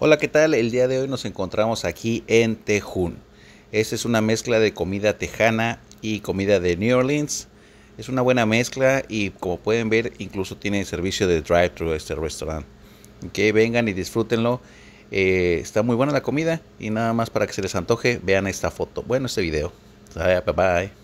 Hola, ¿qué tal? El día de hoy nos encontramos aquí en Tejún. Esta es una mezcla de comida tejana y comida de New Orleans. Es una buena mezcla y como pueden ver incluso tiene servicio de drive-thru este restaurante. Que vengan y disfrútenlo. Eh, está muy buena la comida y nada más para que se les antoje vean esta foto. Bueno, este video. Bye bye.